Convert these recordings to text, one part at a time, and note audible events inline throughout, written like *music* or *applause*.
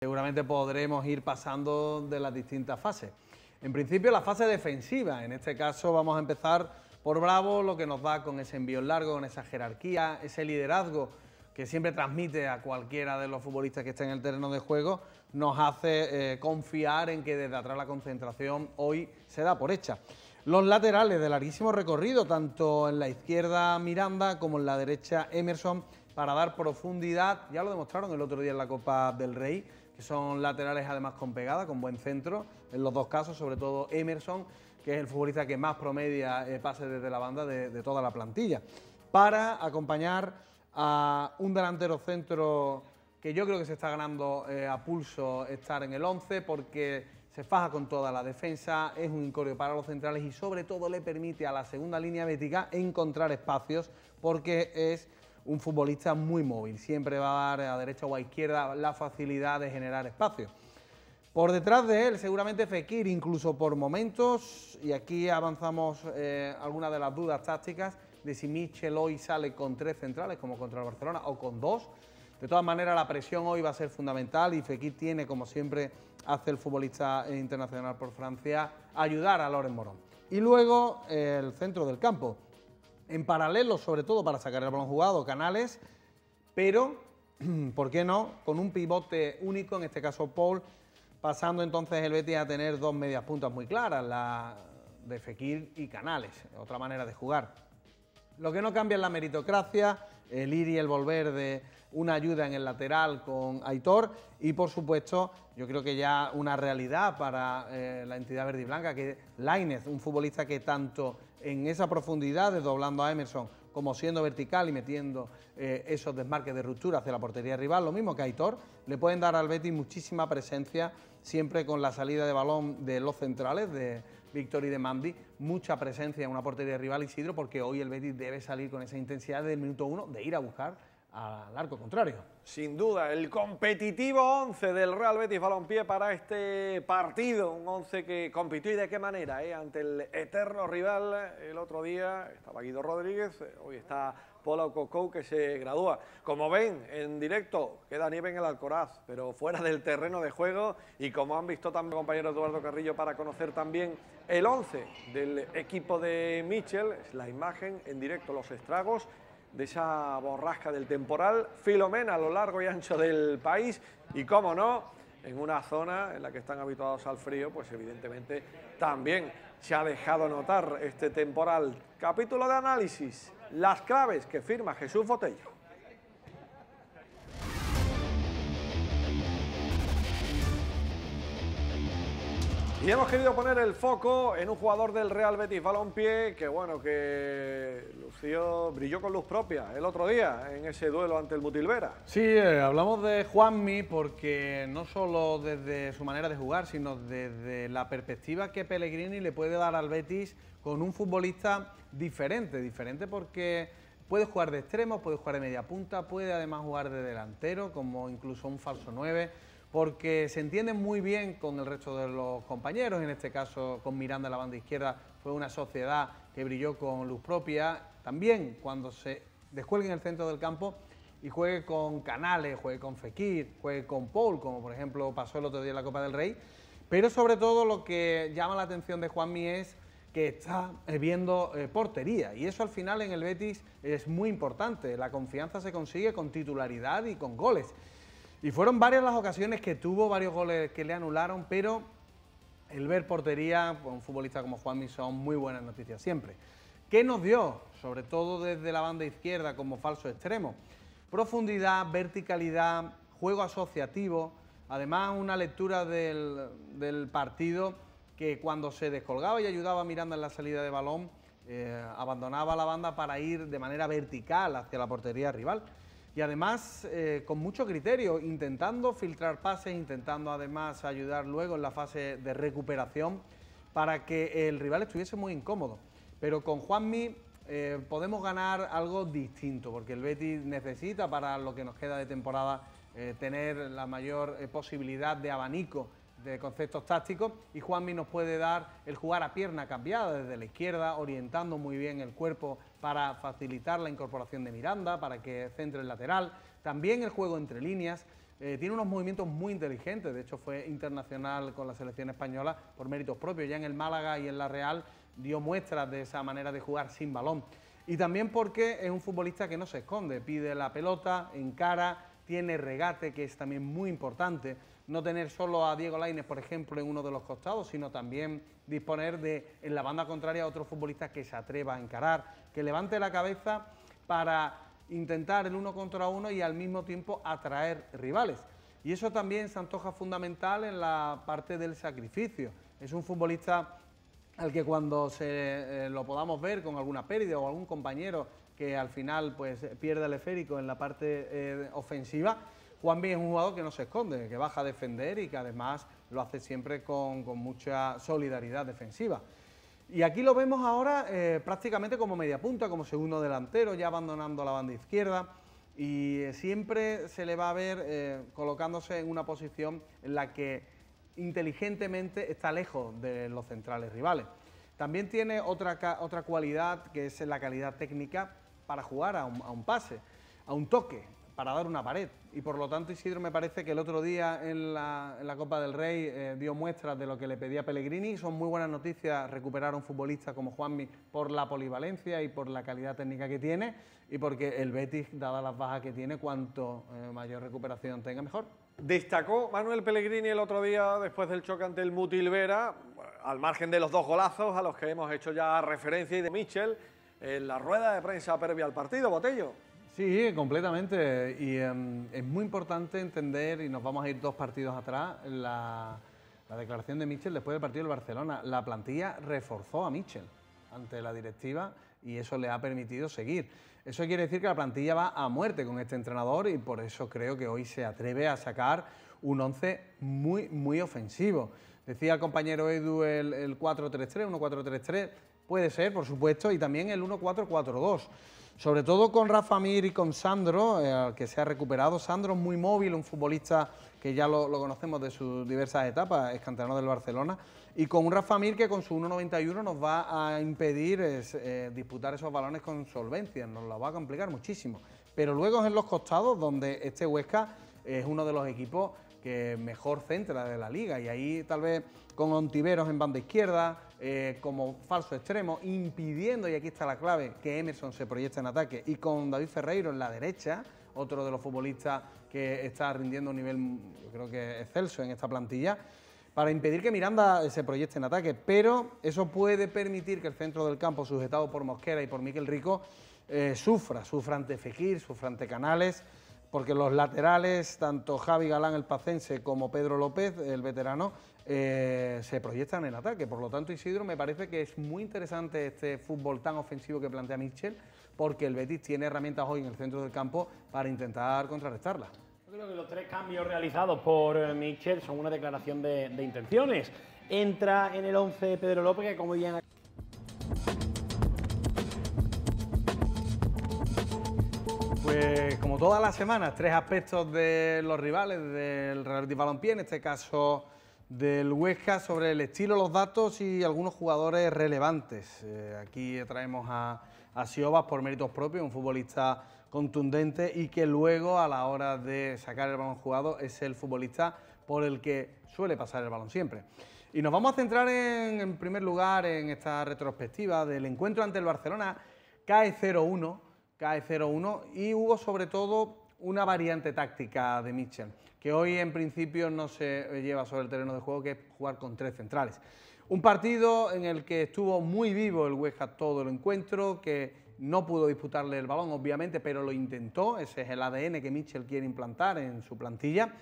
Seguramente podremos ir pasando de las distintas fases. En principio la fase defensiva, en este caso vamos a empezar por Bravo, lo que nos da con ese envío largo, con esa jerarquía, ese liderazgo que siempre transmite a cualquiera de los futbolistas que esté en el terreno de juego, nos hace eh, confiar en que desde atrás la concentración hoy se da por hecha. Los laterales de larguísimo recorrido, tanto en la izquierda Miranda como en la derecha Emerson, para dar profundidad, ya lo demostraron el otro día en la Copa del Rey, que son laterales además con pegada, con buen centro, en los dos casos, sobre todo Emerson, que es el futbolista que más promedia eh, pase desde la banda de, toda la plantilla, para acompañar a un delantero centro que yo creo que se está ganando eh, a pulso estar en el 11 porque se faja con toda la defensa, es un incordio para los centrales y sobre todo le permite a la segunda línea bética encontrar espacios porque es un futbolista muy móvil, siempre va a dar a derecha o a izquierda la facilidad de generar espacio. Por detrás de él, seguramente Fekir, incluso por momentos, y aquí avanzamos eh, algunas de las dudas tácticas de si Michel hoy sale con tres centrales, como contra el Barcelona, o con dos. De todas maneras, la presión hoy va a ser fundamental y Fekir tiene, como siempre hace el futbolista internacional por Francia, ayudar a Loren Morón. Y luego el centro del campo en paralelo, sobre todo para sacar el balón jugado, Canales, pero, *clears throat* ¿por qué no?, con un pivote único, en este caso Paul, pasando entonces el Betis a tener dos medias puntas muy claras, la de Fekir y Canales, otra manera de jugar. Lo que no cambia es la meritocracia, el ir y el volver de una ayuda en el lateral con Aitor y por supuesto yo creo que ya una realidad para eh, la entidad verde y blanca que Lainez, un futbolista que tanto en esa profundidad doblando a Emerson como siendo vertical y metiendo eh, esos desmarques de ruptura hacia la portería rival, lo mismo que Aitor, le pueden dar al Betis muchísima presencia siempre con la salida de balón de los centrales, de victoria de Mambi, mucha presencia en una portería rival Isidro, porque hoy el Betis debe salir con esa intensidad del minuto uno de ir a buscar al arco contrario. Sin duda, el competitivo 11 del Real Betis Balompié para este partido, un 11 que compitió y de qué manera, eh? ante el eterno rival el otro día, estaba Guido Rodríguez, eh, hoy está Polo Coco que se gradúa. Como ven, en directo queda nieve en el Alcoraz, pero fuera del terreno de juego. Y como han visto también compañero Eduardo Carrillo, para conocer también el 11 del equipo de Mitchell, es la imagen en directo, los estragos de esa borrasca del temporal, Filomena a lo largo y ancho del país y, como no, en una zona en la que están habituados al frío, pues evidentemente también se ha dejado notar este temporal. Capítulo de análisis, las claves que firma Jesús Botello. Y hemos querido poner el foco en un jugador del Real Betis Balompié que, bueno, que lució, brilló con luz propia el otro día en ese duelo ante el Mutilvera. Sí, eh, hablamos de Juanmi porque no solo desde su manera de jugar, sino desde la perspectiva que Pellegrini le puede dar al Betis con un futbolista diferente, diferente porque puede jugar de extremo, puede jugar de media punta, puede además jugar de delantero, como incluso un falso 9 porque se entiende muy bien con el resto de los compañeros, en este caso con Miranda la banda izquierda fue una sociedad que brilló con luz propia, también cuando se descuelgue en el centro del campo y juegue con Canales, juegue con Fekir, juegue con Paul, como por ejemplo pasó el otro día en la Copa del Rey, pero sobre todo lo que llama la atención de Juanmi es que está eh, viendo eh, portería y eso al final en el Betis es muy importante, la confianza se consigue con titularidad y con goles. Y fueron varias las ocasiones que tuvo, varios goles que le anularon, pero el ver portería con un futbolista como Juan son muy buenas noticias siempre. ¿Qué nos dio? Sobre todo desde la banda izquierda como falso extremo. Profundidad, verticalidad, juego asociativo, además una lectura del, partido que cuando se descolgaba y ayudaba mirando en la salida de balón, eh, abandonaba la banda para ir de manera vertical hacia la portería rival y además eh, con mucho criterio, intentando filtrar pases, intentando además ayudar luego en la fase de recuperación para que el rival estuviese muy incómodo. Pero con Juanmi eh, podemos ganar algo distinto, porque el Betis necesita para lo que nos queda de temporada eh, tener la mayor posibilidad de abanico de conceptos tácticos y Juanmi nos puede dar el jugar a pierna cambiada desde la izquierda, orientando muy bien el cuerpo para facilitar la incorporación de Miranda, para que centre el lateral. También el juego entre líneas. Eh, tiene unos movimientos muy inteligentes, de hecho fue internacional con la selección española por méritos propios, ya en el Málaga y en la Real dio muestras de esa manera de jugar sin balón. Y también porque es un futbolista que no se esconde, pide la pelota, encara, tiene regate, que es también muy importante no tener solo a Diego Laines, por ejemplo, en uno de los costados, sino también disponer de en la banda contraria a otro futbolista que se atreva a encarar, que levante la cabeza para intentar el uno contra uno y al mismo tiempo atraer rivales. Y eso también se antoja fundamental en la parte del sacrificio. Es un futbolista al que cuando se eh, lo podamos ver con alguna pérdida o algún compañero que al final pues pierde el esférico en la parte eh, ofensiva, B es un jugador que no se esconde, que baja a defender y que además lo hace siempre con, mucha solidaridad defensiva. Y aquí lo vemos ahora eh, prácticamente como media punta, como segundo delantero, ya abandonando la banda izquierda y eh, siempre se le va a ver eh, colocándose en una posición en la que inteligentemente está lejos de los centrales rivales. También tiene otra, otra cualidad que es la calidad técnica para jugar a un pase, a un toque, para dar una pared. Y por lo tanto, Isidro me parece que el otro día en la, Copa del Rey eh, dio muestras de lo que le pedía Pellegrini. Son muy buenas noticias recuperar a un futbolista como Juanmi por la polivalencia y por la calidad técnica que tiene y porque el Betis, dada las bajas que tiene, cuanto eh, mayor recuperación tenga, mejor. Destacó Manuel Pellegrini el otro día después del choque ante el Mutilvera, al margen de los dos golazos a los que hemos hecho ya referencia y de Michel, en la rueda de prensa previa al partido, Botello. Sí, completamente. Y em, es muy importante entender, y nos vamos a ir dos partidos atrás, la, declaración de Michel después del partido del Barcelona. La plantilla reforzó a Michel ante la directiva y eso le ha permitido seguir. Eso quiere decir que la plantilla va a muerte con este entrenador y por eso creo que hoy se atreve a sacar un 11 muy, muy ofensivo. Decía el compañero Edu el, el 4-3-3, 1-4-3-3, puede ser, por supuesto, y también el 1-4-4-2 sobre todo con Rafa Mir y con Sandro, eh, que se ha recuperado. Sandro es muy móvil, un futbolista que ya lo, conocemos de sus diversas etapas, es del Barcelona, y con un Rafa Mir que con su 1.91 nos va a impedir eh, eh, disputar esos balones con solvencia, nos lo va a complicar muchísimo. Pero luego es en los costados donde este Huesca es uno de los equipos que mejor centra de la liga. Y ahí tal vez con Ontiveros en banda izquierda, eh, como falso extremo, impidiendo, y aquí está la clave, que Emerson se proyecte en ataque. Y con David Ferreiro en la derecha, otro de los futbolistas que está rindiendo un nivel, creo que excelso en esta plantilla para impedir que Miranda se proyecte en ataque, pero eso puede permitir que el centro del campo, sujetado por Mosquera y por Miquel Rico, eh, sufra, sufra ante Fekir, sufra ante Canales, porque los laterales, tanto Javi Galán el pacense como Pedro López, el veterano, eh, se proyectan en ataque. Por lo tanto, Isidro, me parece que es muy interesante este fútbol tan ofensivo que plantea Michel, porque el Betis tiene herramientas hoy en el centro del campo para intentar contrarrestarla. Yo creo que los tres cambios realizados por eh, Michel son una declaración de, intenciones. Entra en el 11 Pedro López, que como bien todas las semanas, tres aspectos de los rivales del Real Betis Balompié, en este caso del Huesca, sobre el estilo, los datos y algunos jugadores relevantes. Eh, aquí traemos a, Siobas por méritos propios, un futbolista contundente y que luego a la hora de sacar el balón jugado es el futbolista por el que suele pasar el balón siempre. Y nos vamos a centrar en primer lugar en esta retrospectiva del encuentro ante el Barcelona, cae 0-1 cae 0-1 y hubo sobre todo una variante táctica de Mitchell, que hoy en principio no se lleva sobre el terreno de juego, que es jugar con tres centrales. Un partido en el que estuvo muy vivo el Huesca todo el encuentro, que no pudo disputarle el balón, obviamente, pero lo intentó. Ese es el ADN que Mitchell quiere implantar en su plantilla.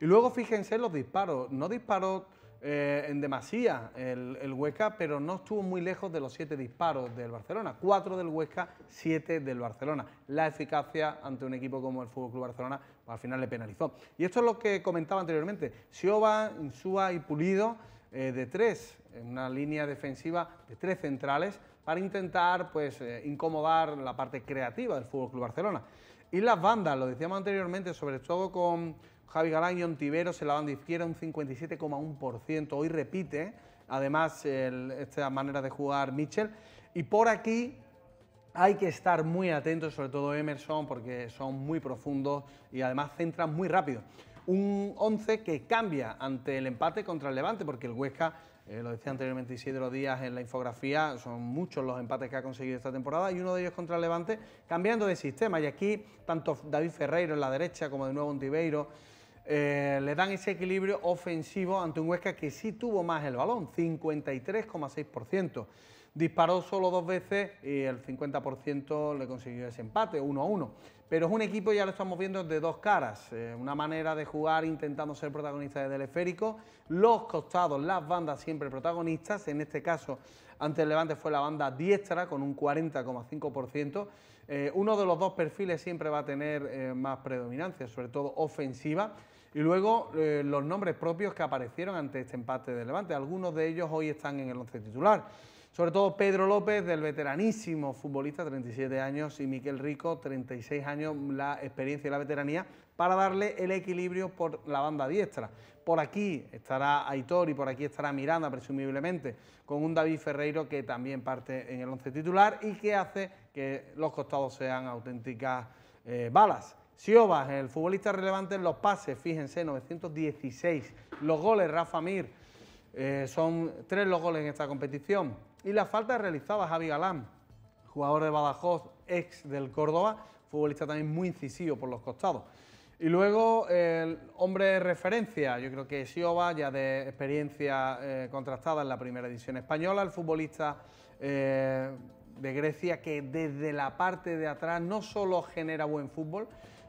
Y luego fíjense los disparos. No disparó eh, en demasía el, el, Huesca, pero no estuvo muy lejos de los siete disparos del Barcelona. Cuatro del Huesca, siete del Barcelona. La eficacia ante un equipo como el Fútbol Club Barcelona al final le penalizó. Y esto es lo que comentaba anteriormente. Sioba, Insúa y Pulido eh, de tres, en una línea defensiva de tres centrales para intentar pues, eh, incomodar la parte creativa del Fútbol Club Barcelona. Y las bandas, lo decíamos anteriormente, sobre todo con Javi Galán y Ontiveros en la banda izquierda un 57,1%. Hoy repite, además, esta manera de jugar Mitchell. Y por aquí hay que estar muy atentos, sobre todo Emerson, porque son muy profundos y además centran muy rápido. Un 11 que cambia ante el empate contra el Levante, porque el Huesca, eh, lo decía anteriormente Isidro días en la infografía, son muchos los empates que ha conseguido esta temporada y uno de ellos contra el Levante, cambiando de sistema. Y aquí, tanto David Ferreiro en la derecha como de nuevo Ontiveros, eh, le dan ese equilibrio ofensivo ante un Huesca que sí tuvo más el balón, 53,6%. Disparó solo dos veces y el 50% le consiguió ese empate, 1 a 1. Pero es un equipo, ya lo estamos viendo, de dos caras. Eh, una manera de jugar intentando ser protagonista el esférico. Los costados, las bandas siempre protagonistas. En este caso, ante el Levante fue la banda diestra con un 40,5%. Eh, uno de los dos perfiles siempre va a tener más predominancia, sobre todo ofensiva. Y luego eh, los nombres propios que aparecieron ante este empate de Levante. Algunos de ellos hoy están en el once titular. Sobre todo Pedro López, del veteranísimo futbolista, 37 años, y Miquel Rico, 36 años, la experiencia y la veteranía, para darle el equilibrio por la banda diestra. Por aquí estará Aitor y por aquí estará Miranda, presumiblemente, con un David Ferreiro que también parte en el once titular y que hace que los costados sean auténticas eh, balas. Siobas, el futbolista relevante en los pases, fíjense, 916. Los goles, Rafa Mir, eh, son tres los goles en esta competición. Y la falta realizada Javi Galán, jugador de Badajoz, ex del Córdoba, futbolista también muy incisivo por los costados. Y luego el hombre de referencia, yo creo que Sioba, ya de experiencia eh, contrastada en la primera edición española, el futbolista eh, de Grecia que desde la parte de atrás no solo genera buen fútbol,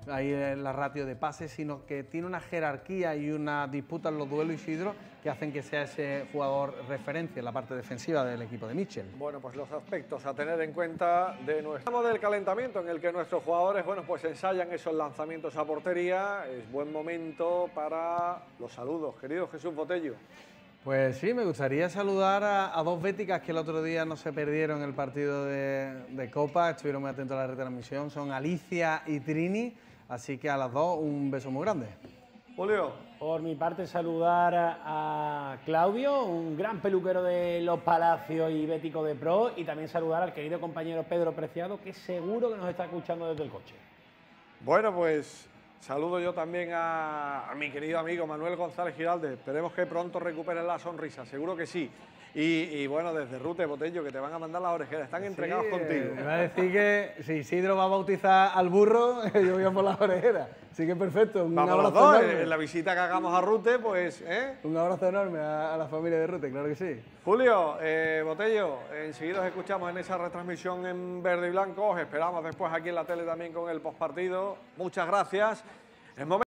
ahí en la ratio de pases, sino que tiene una jerarquía y una disputa en los duelos Isidro que hacen que sea ese jugador referencia en la parte defensiva del equipo de Mitchell. Bueno, pues los aspectos a tener en cuenta de nuestro del calentamiento en el que nuestros jugadores, bueno, pues ensayan esos lanzamientos a portería, es buen momento para los saludos, querido Jesús Botello. Pues sí, me gustaría saludar a, dos béticas que el otro día no se perdieron el partido de Copa, estuvieron muy atentos a la retransmisión, son Alicia y Trini. Así que a las dos un beso muy grande. Julio. Por mi parte, saludar a Claudio, un gran peluquero de los Palacios y Bético de Pro, y también saludar al querido compañero Pedro Preciado, que seguro que nos está escuchando desde el coche. Bueno, pues saludo yo también a, mi querido amigo Manuel González Giralde. Esperemos que pronto recupere la sonrisa, seguro que sí y, bueno, desde Rute, Botello, que te van a mandar las orejeras, están entregados contigo. Me va a decir que si Isidro va a bautizar al burro, *laughs* yo voy a por las orejeras. Así que perfecto. Un abrazo en la visita que hagamos a Rute, pues. ¿eh? Un abrazo enorme a, la familia de Rute, claro que sí. Julio, eh, Botello, enseguida os escuchamos en esa retransmisión en verde y blanco. Os esperamos después aquí en la tele también con el postpartido. Muchas gracias. Es momento